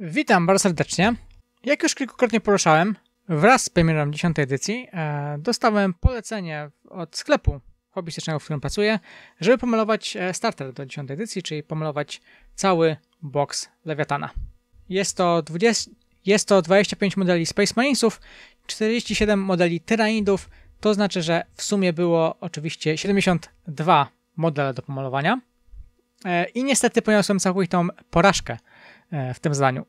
Witam bardzo serdecznie. Jak już kilkukrotnie poruszałem, wraz z premierą 10 edycji e, dostałem polecenie od sklepu hobbystycznego, w którym pracuję, żeby pomalować e, starter do 10 edycji, czyli pomalować cały box Lewiatana. Jest to, 20, jest to 25 modeli Space Marinesów, 47 modeli Tyranidów, to znaczy, że w sumie było oczywiście 72 modele do pomalowania. E, I niestety poniosłem całkowitą porażkę – E, w tym zdaniu.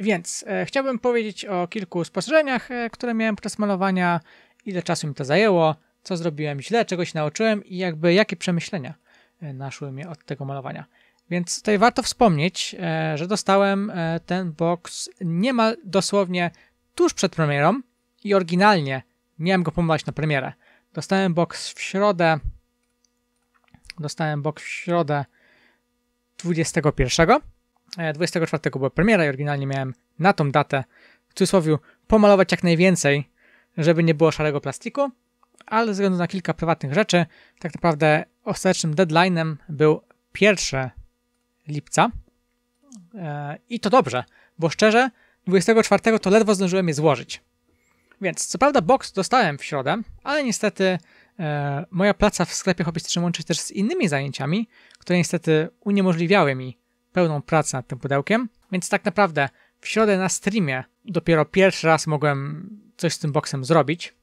Więc e, chciałbym powiedzieć o kilku spostrzeżeniach, e, które miałem podczas malowania, ile czasu mi to zajęło, co zrobiłem źle, czego się nauczyłem i jakby jakie przemyślenia naszły mnie od tego malowania. Więc tutaj warto wspomnieć, że dostałem ten box niemal dosłownie tuż przed premierą i oryginalnie miałem go pomalować na premierę. Dostałem box w środę. Dostałem box w środę 21 24 e, była premiera i oryginalnie miałem na tą datę w cudzysłowie pomalować jak najwięcej, żeby nie było szarego plastiku, ale ze względu na kilka prywatnych rzeczy, tak naprawdę ostatecznym deadline'em był 1 lipca e, i to dobrze, bo szczerze 24 to ledwo zdążyłem je złożyć. Więc co prawda box dostałem w środę, ale niestety e, moja praca w sklepie hobbystycznym łączy się też z innymi zajęciami, które niestety uniemożliwiały mi pełną pracę nad tym pudełkiem, więc tak naprawdę w środę na streamie dopiero pierwszy raz mogłem coś z tym boksem zrobić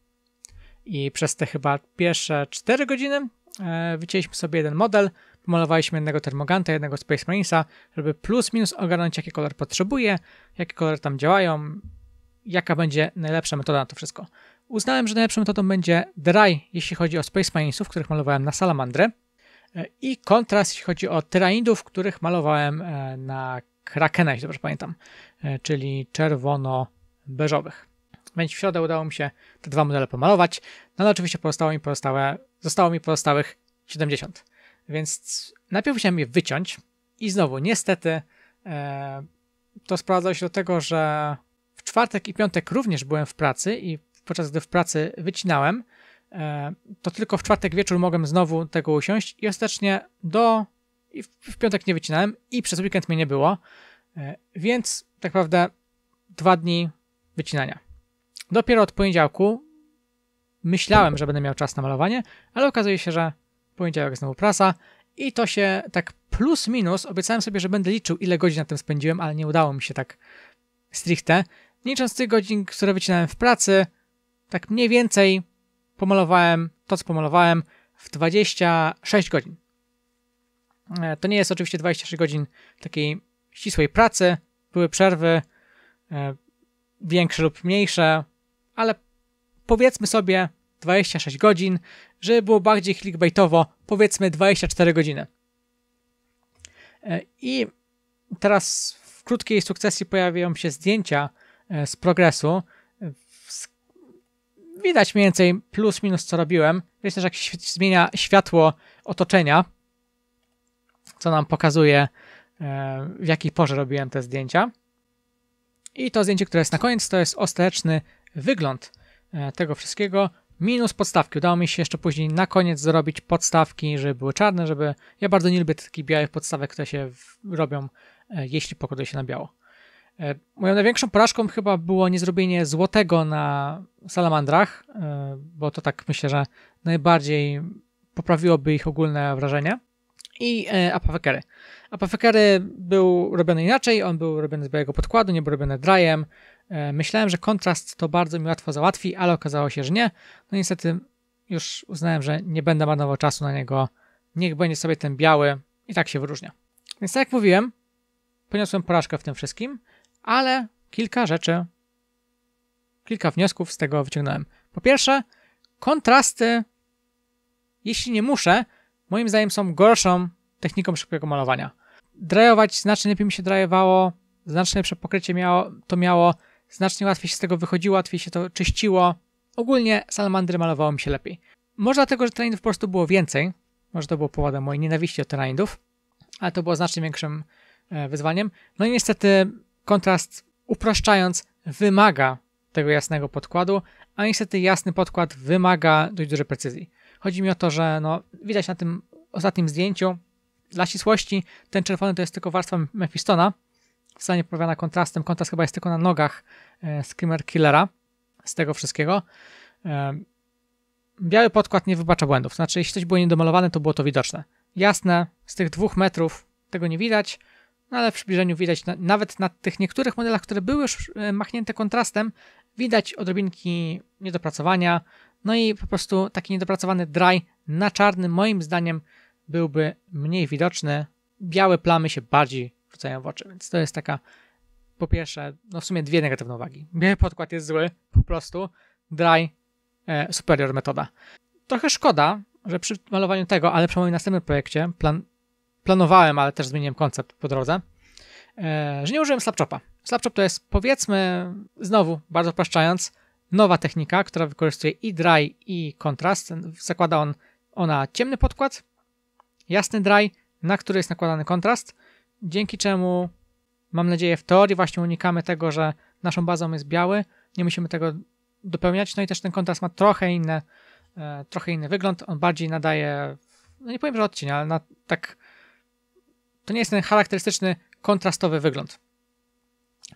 i przez te chyba pierwsze 4 godziny e, wycięliśmy sobie jeden model, pomalowaliśmy jednego Termoganta, jednego Space Marinesa, żeby plus minus ogarnąć jaki kolor potrzebuje, jakie kolory tam działają, jaka będzie najlepsza metoda na to wszystko. Uznałem, że najlepszą metodą będzie dry, jeśli chodzi o Space Marinesów, których malowałem na Salamandrę. E, i kontrast, jeśli chodzi o tyranidów, których malowałem e, na Krakena, jeśli dobrze pamiętam, e, czyli czerwono-beżowych. Więc w środę udało mi się te dwa modele pomalować, no ale oczywiście pozostało mi, pozostałe, zostało mi pozostałych 70. Więc najpierw musiałem je wyciąć i znowu, niestety, to sprowadzało się do tego, że w czwartek i piątek również byłem w pracy i podczas gdy w pracy wycinałem, E, to tylko w czwartek wieczór mogłem znowu tego usiąść i ostatecznie do... i w piątek nie wycinałem i przez weekend mnie nie było, e, więc tak naprawdę dwa dni wycinania. Dopiero od poniedziałku myślałem, że będę miał czas na malowanie, ale okazuje się, że poniedziałek znowu prasa i to się tak plus minus, obiecałem sobie, że będę liczył ile godzin na tym spędziłem, ale nie udało mi się tak stricte. Nie licząc tych godzin, które wycinałem w pracy, tak mniej więcej pomalowałem to, co pomalowałem w 26 godzin. E, to nie jest oczywiście 26 godzin takiej ścisłej pracy. Były przerwy, e, większe lub mniejsze, ale powiedzmy sobie 26 godzin, żeby było bardziej clickbaitowo, powiedzmy 24 godziny. E, I teraz w krótkiej sukcesji pojawią się zdjęcia z progresu, widać mniej więcej plus minus co robiłem. Widać też jak się zmienia światło otoczenia, co nam pokazuje e, w jakiej porze robiłem te zdjęcia. I to zdjęcie, które jest na koniec, to jest ostateczny wygląd e, tego wszystkiego minus podstawki. Udało mi się jeszcze później na koniec zrobić podstawki, żeby były czarne, żeby... Ja bardzo nie lubię takich białych podstawek, które się robią, e, jeśli pokładuje się na biało. E, moją największą porażką chyba było niezrobienie złotego na salamandrach, e, bo to tak myślę, że najbardziej poprawiłoby ich ogólne wrażenie. I e, apafekery. Apafekery był robiony inaczej, on był robiony z białego podkładu, nie był robiony dryem. Myślałem, że kontrast to bardzo mi łatwo załatwi, ale okazało się, że nie. No niestety już uznałem, że nie będę marnował czasu na niego. Niech będzie sobie ten biały i tak się wyróżnia. Więc tak jak mówiłem, poniosłem porażkę w tym wszystkim ale kilka rzeczy, kilka wniosków z tego wyciągnąłem. Po pierwsze, kontrasty, jeśli nie muszę, moim zdaniem są gorszą techniką szybkiego malowania. Drajować znacznie lepiej mi się drajowało, znacznie przepokrycie miało, to miało, znacznie łatwiej się z tego wychodziło, łatwiej się to czyściło. Ogólnie salamandry malowało mi się lepiej. Może dlatego, że tyrannidów po prostu było więcej, może to było powodem mojej nienawiści do tyrannidów, ale to było znacznie większym e, wyzwaniem. No i niestety Kontrast, upraszczając, wymaga tego jasnego podkładu, a niestety jasny podkład wymaga dość dużej precyzji. Chodzi mi o to, że no, widać na tym ostatnim zdjęciu, dla ścisłości, ten czerwony to jest tylko warstwa Mephistona, w stanie poprawiana kontrastem. Kontrast chyba jest tylko na nogach e, Screamer Killera z tego wszystkiego. E, biały podkład nie wybacza błędów. Znaczy, jeśli coś było niedomalowane, to było to widoczne. Jasne, z tych dwóch metrów tego nie widać no ale w przybliżeniu widać na, nawet na tych niektórych modelach, które były już e, machnięte kontrastem, widać odrobinki niedopracowania, no i po prostu taki niedopracowany dry na czarny moim zdaniem byłby mniej widoczny, białe plamy się bardziej rzucają w oczy, więc to jest taka po pierwsze, no w sumie dwie negatywne uwagi. Biały podkład jest zły, po prostu dry e, superior metoda. Trochę szkoda, że przy malowaniu tego, ale przy moim następnym projekcie, plan planowałem, ale też zmieniłem koncept po drodze, e, że nie użyłem Slapchopa. Slapchop to jest, powiedzmy, znowu, bardzo upraszczając, nowa technika, która wykorzystuje i dry, i kontrast. Zakłada on, ona ciemny podkład, jasny dry, na który jest nakładany kontrast, dzięki czemu, mam nadzieję, w teorii właśnie unikamy tego, że naszą bazą jest biały, nie musimy tego dopełniać, no i też ten kontrast ma trochę inne, e, trochę inny wygląd, on bardziej nadaje, no nie powiem, że odcień, ale na, tak to nie jest ten charakterystyczny, kontrastowy wygląd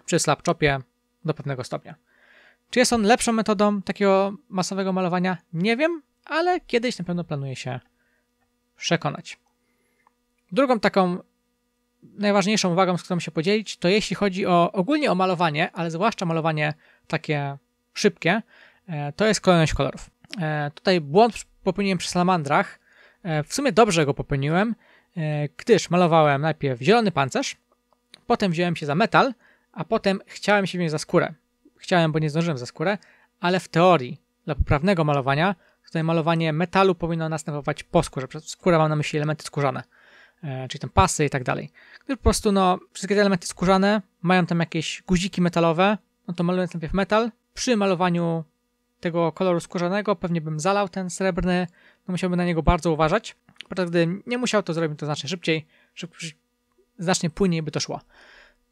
przy slapczopie do pewnego stopnia. Czy jest on lepszą metodą takiego masowego malowania? Nie wiem, ale kiedyś na pewno planuję się przekonać. Drugą taką najważniejszą uwagą, z którą się podzielić, to jeśli chodzi o ogólnie o malowanie, ale zwłaszcza malowanie takie szybkie, e, to jest kolejność kolorów. E, tutaj błąd popełniłem przy salamandrach. E, w sumie dobrze go popełniłem, E, gdyż malowałem najpierw zielony pancerz, potem wziąłem się za metal, a potem chciałem się wziąć za skórę. Chciałem, bo nie zdążyłem za skórę, ale w teorii dla poprawnego malowania tutaj malowanie metalu powinno następować po skórze. Przez skórę mam na myśli elementy skórzane, e, czyli tam pasy i tak dalej. Gdyż po prostu no, wszystkie te elementy skórzane mają tam jakieś guziki metalowe, no to malując najpierw metal, przy malowaniu tego koloru skórzanego pewnie bym zalał ten srebrny, no musiałbym na niego bardzo uważać. Podczas gdy nie musiał, to zrobił to znacznie szybciej, szyb, znacznie płynniej by to szło.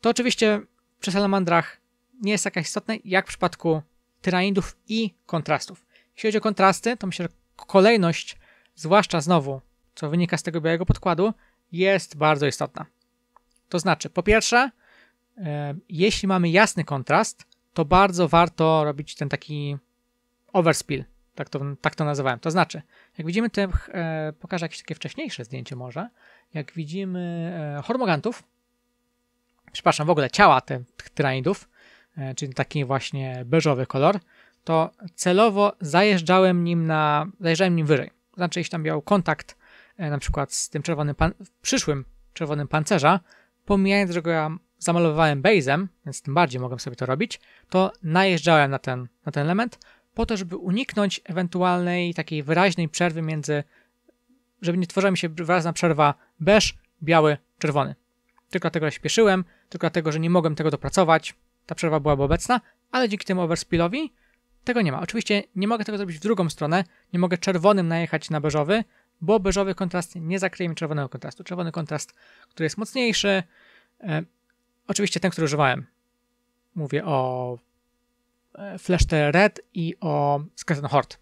To oczywiście przy salamandrach nie jest tak istotne, jak w przypadku tyranidów i kontrastów. Jeśli chodzi o kontrasty, to myślę, że kolejność, zwłaszcza znowu, co wynika z tego białego podkładu, jest bardzo istotna. To znaczy, po pierwsze, e, jeśli mamy jasny kontrast, to bardzo warto robić ten taki overspill, tak to, tak to nazywałem. To znaczy, jak widzimy te, e, pokażę jakieś takie wcześniejsze zdjęcie może, jak widzimy e, hormogantów, przepraszam, w ogóle ciała tych tyranidów, e, czyli taki właśnie beżowy kolor, to celowo zajeżdżałem nim na, zajeżdżałem nim wyżej. Znaczy, jeśli tam miał kontakt e, na przykład z tym czerwonym, pan, przyszłym czerwonym pancerza, pomijając, że go ja zamalowywałem bejzem, więc tym bardziej mogłem sobie to robić, to najeżdżałem na ten, na ten element, po to, żeby uniknąć ewentualnej takiej wyraźnej przerwy między, żeby nie tworzyła mi się wyraźna przerwa beż, biały, czerwony. Tylko dlatego, że śpieszyłem, tylko dlatego, że nie mogłem tego dopracować, ta przerwa byłaby obecna, ale dzięki temu overspillowi tego nie ma. Oczywiście nie mogę tego zrobić w drugą stronę, nie mogę czerwonym najechać na beżowy, bo beżowy kontrast nie zakryje mi czerwonego kontrastu. Czerwony kontrast, który jest mocniejszy, e, oczywiście ten, który używałem. Mówię o Flash the Red i o Skeleton Horde.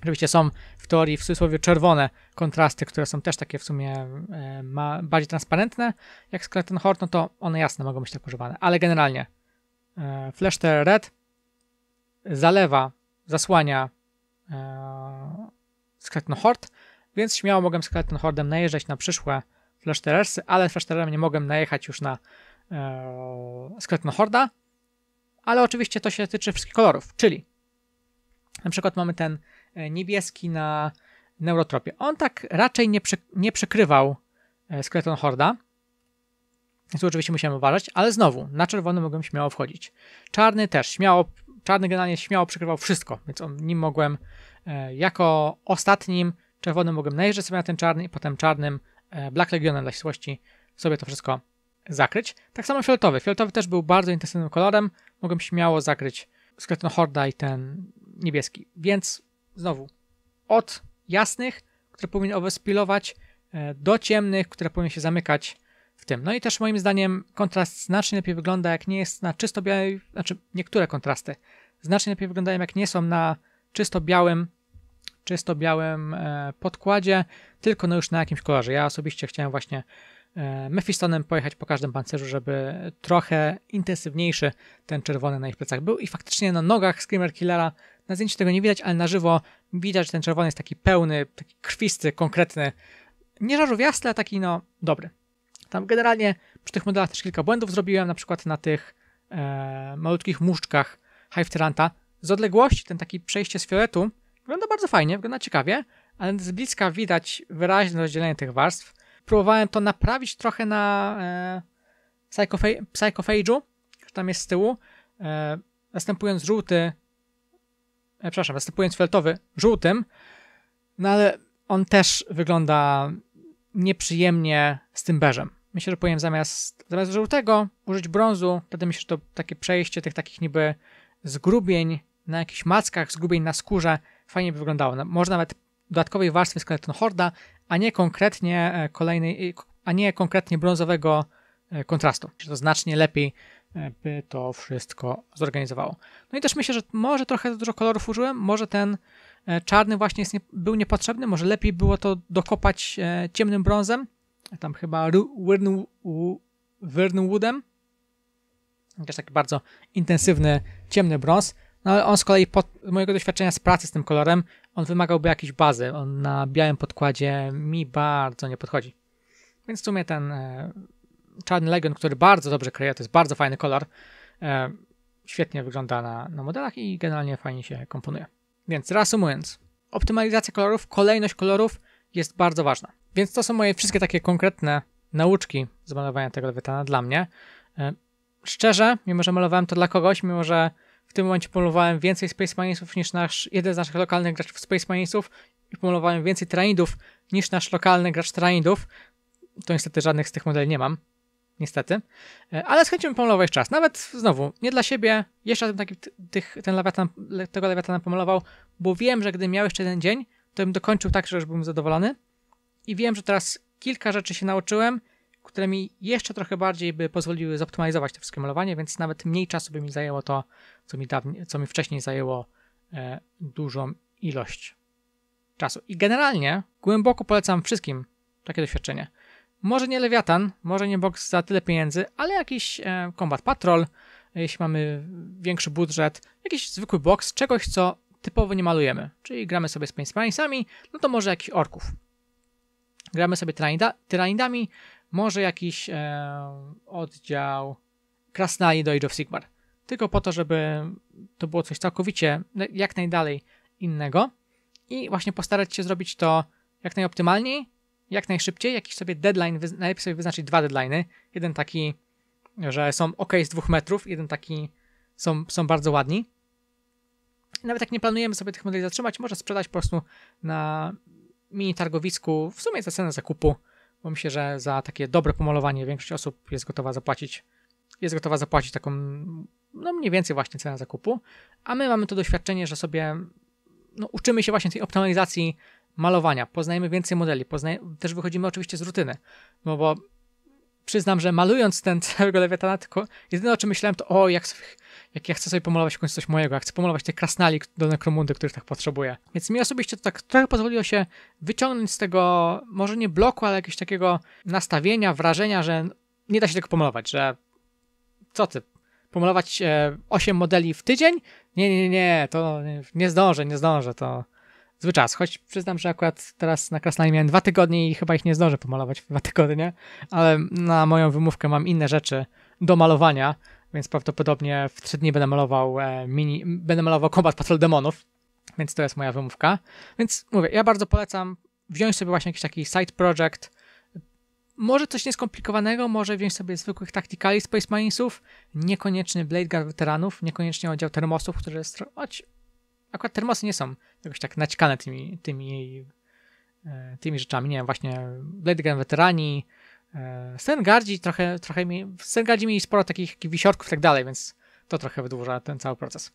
Oczywiście są w teorii w cudzysłowie czerwone kontrasty, które są też takie w sumie e, ma, bardziej transparentne, jak Skeleton Horde, no to one jasne mogą być tak używane, ale generalnie e, Flash the Red zalewa, zasłania e, Skeleton Horde, więc śmiało mogłem Skeleton Horde najeżdżać na przyszłe Flash Terrorsy, ale Flash Terrorem nie mogłem najechać już na e, Skeleton ale oczywiście to się tyczy wszystkich kolorów, czyli na przykład mamy ten e, niebieski na neurotropie. On tak raczej nie, przy, nie przykrywał e, skeleton horda, więc oczywiście musiałem uważać, ale znowu, na czerwony mogłem śmiało wchodzić. Czarny też, śmiało, czarny generalnie śmiało przykrywał wszystko, więc on, nim mogłem e, jako ostatnim czerwonym mogłem najeżdżać sobie na ten czarny i potem czarnym Black Legionem dla ścisłości sobie to wszystko zakryć. Tak samo fioletowy. Fioletowy też był bardzo intensywnym kolorem. Mogłem śmiało zakryć skeleton Horda i ten niebieski. Więc znowu, od jasnych, które powinny overspillować, e, do ciemnych, które powinny się zamykać w tym. No i też moim zdaniem kontrast znacznie lepiej wygląda, jak nie jest na czysto białej, znaczy niektóre kontrasty znacznie lepiej wyglądają, jak nie są na czysto białym czysto białym e, podkładzie, tylko no już na jakimś kolorze. Ja osobiście chciałem właśnie E, Mefistonem pojechać po każdym pancerzu, żeby trochę intensywniejszy ten czerwony na ich plecach był. I faktycznie na nogach Screamer Killera, na zdjęciu tego nie widać, ale na żywo widać, że ten czerwony jest taki pełny, taki krwisty, konkretny. Nie żarówiasty, a taki no dobry. Tam generalnie przy tych modelach też kilka błędów zrobiłem, na przykład na tych e, malutkich muszczkach Hive Tyranta. Z odległości ten taki przejście z fioletu wygląda bardzo fajnie, wygląda ciekawie, ale z bliska widać wyraźne rozdzielenie tych warstw próbowałem to naprawić trochę na e, Psychophage'u, tam jest z tyłu, e, następując żółty, e, przepraszam, następując fioletowy żółtym, no ale on też wygląda nieprzyjemnie z tym beżem. Myślę, że powiem zamiast, zamiast żółtego użyć brązu, wtedy myślę, że to takie przejście tych takich niby zgrubień na jakichś mackach, zgrubień na skórze fajnie by wyglądało. No, może nawet dodatkowej warstwy skeleton horda, a nie konkretnie e, kolejnej, a nie konkretnie brązowego e, kontrastu. To znacznie lepiej e, by to wszystko zorganizowało. No i też myślę, że może trochę dużo kolorów użyłem, może ten czarny właśnie nie, był niepotrzebny, może lepiej było to dokopać ciemnym brązem, tam chyba Wyrnwoodem, też taki bardzo intensywny ciemny brąz, no ale on z kolei, pod mojego doświadczenia z pracy z tym kolorem, on wymagałby jakiejś bazy. On na białym podkładzie mi bardzo nie podchodzi. Więc w sumie ten e, czarny legion, który bardzo dobrze kryje, to jest bardzo fajny kolor. E, świetnie wygląda na, na modelach i generalnie fajnie się komponuje. Więc reasumując, optymalizacja kolorów, kolejność kolorów jest bardzo ważna. Więc to są moje wszystkie takie konkretne nauczki z malowania tego lewetana dla mnie. E, szczerze, mimo że malowałem to dla kogoś, mimo że w tym momencie pomalowałem więcej Space Marinesów niż nasz, jeden z naszych lokalnych graczy w Space Marinesów i pomalowałem więcej Tyranidów niż nasz lokalny gracz Tyranidów. To niestety żadnych z tych modeli nie mam. Niestety. E, ale z chęcią pomalować czas. Nawet znowu, nie dla siebie. Jeszcze raz taki, tych, ten lewiatan, tego lewiatana pomalował, bo wiem, że gdy miał jeszcze jeden dzień, to bym dokończył tak, że już bym zadowolony. I wiem, że teraz kilka rzeczy się nauczyłem które mi jeszcze trochę bardziej by pozwoliły zoptymalizować to wszystkie malowanie, więc nawet mniej czasu by mi zajęło to, co mi, co mi wcześniej zajęło e, dużą ilość czasu. I generalnie głęboko polecam wszystkim takie doświadczenie. Może nie Lewiatan, może nie box za tyle pieniędzy, ale jakiś e, Combat Patrol, jeśli mamy większy budżet, jakiś zwykły box, czegoś, co typowo nie malujemy. Czyli gramy sobie z Space no to może jakichś orków. Gramy sobie tyranida, tyranidami, może jakiś e, oddział Krasnali do Age of Sigmar. Tylko po to, żeby to było coś całkowicie no, jak najdalej innego i właśnie postarać się zrobić to jak najoptymalniej, jak najszybciej, jakiś sobie deadline, najlepiej sobie wyznaczyć dwa deadliney, Jeden taki, że są ok z dwóch metrów, jeden taki są, są bardzo ładni. Nawet jak nie planujemy sobie tych modeli zatrzymać, może sprzedać po prostu na mini targowisku, w sumie za cenę zakupu, bo myślę, że za takie dobre pomalowanie większość osób jest gotowa zapłacić jest gotowa zapłacić taką, no mniej więcej właśnie cenę zakupu, a my mamy to doświadczenie, że sobie no, uczymy się właśnie tej optymalizacji malowania, poznajemy więcej modeli, poznaj- też wychodzimy oczywiście z rutyny, no bo przyznam, że malując ten całego lewiatana, tylko jedyne o czym myślałem to o, jak, jak ja chcę sobie pomalować w końcu coś mojego, jak chcę pomalować te krasnali do Nekromundy, których tak potrzebuję. Więc mi osobiście to tak trochę pozwoliło się wyciągnąć z tego, może nie bloku, ale jakiegoś takiego nastawienia, wrażenia, że nie da się tego pomalować, że co ty, pomalować e, 8 modeli w tydzień? Nie, nie, nie, to nie zdążę, nie zdążę, to zły czas. Choć przyznam, że akurat teraz na Krasnali miałem dwa tygodnie i chyba ich nie zdążę pomalować w dwa tygodnie, ale na moją wymówkę mam inne rzeczy do malowania, więc prawdopodobnie w trzy dni będę malował e, mini, będę malował Combat Patrol Demonów, więc to jest moja wymówka. Więc mówię, ja bardzo polecam wziąć sobie właśnie jakiś taki side project, może coś nieskomplikowanego, może wziąć sobie zwykłych taktikali Space Marinesów, niekoniecznie Blade Guard weteranów, niekoniecznie oddział termosów, który jest choć akurat termosy nie są jakoś tak naćkane tymi, tymi, e, tymi rzeczami. Nie wiem, właśnie Blade Gun Weterani, e, Stengardzi trochę, trochę mi, w Stengardzi mieli sporo takich wisiorków i tak dalej, więc to trochę wydłuża ten cały proces.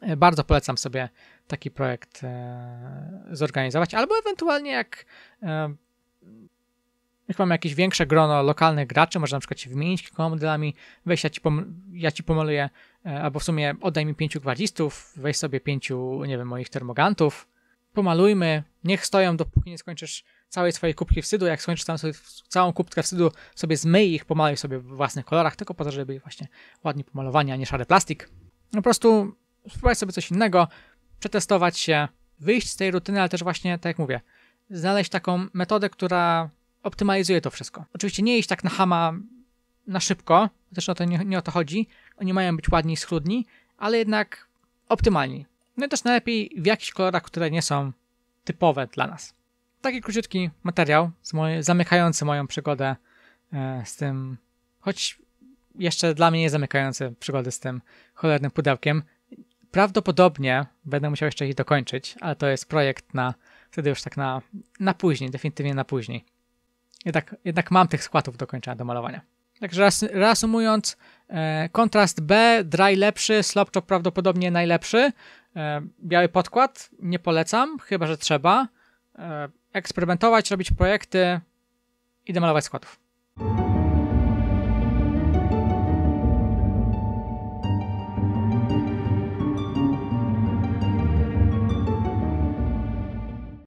E, bardzo polecam sobie taki projekt zorganizować, albo ewentualnie jak jak mamy jakieś większe grono lokalnych graczy, można na przykład się wymienić kilkoma modelami, weź ja ci, pom- ja ci pomaluję, e, albo w sumie oddaj mi pięciu gwardzistów, weź sobie pięciu, nie wiem, moich termogantów, pomalujmy, niech stoją dopóki nie skończysz całej swojej kubki wstydu, jak skończysz tam sobie całą kubkę wstydu, sobie zmyj ich, pomaluj sobie w własnych kolorach, tylko po to, żeby byli właśnie ładnie pomalowani, a nie szary plastik. No po prostu spróbować sobie coś innego, przetestować się, wyjść z tej rutyny, ale też właśnie, tak jak mówię, znaleźć taką metodę, która optymalizuje to wszystko. Oczywiście nie iść tak na hama na szybko, zresztą to nie, nie o to chodzi. Oni mają być ładni, i schludni, ale jednak optymalni. No i też najlepiej w jakichś kolorach, które nie są typowe dla nas. Taki króciutki materiał moje, zamykający moją przygodę e, z tym, choć jeszcze dla mnie nie zamykający przygody z tym cholernym pudełkiem. Prawdopodobnie będę musiał jeszcze ich dokończyć, ale to jest projekt na wtedy już tak na, na później, definitywnie na później jednak, jednak mam tych składów do kończenia, do malowania. Także raz, reasumując, e, kontrast B, dry lepszy, slopchop prawdopodobnie najlepszy. E, biały podkład nie polecam, chyba że trzeba. E, eksperymentować, robić projekty, i demalować składów.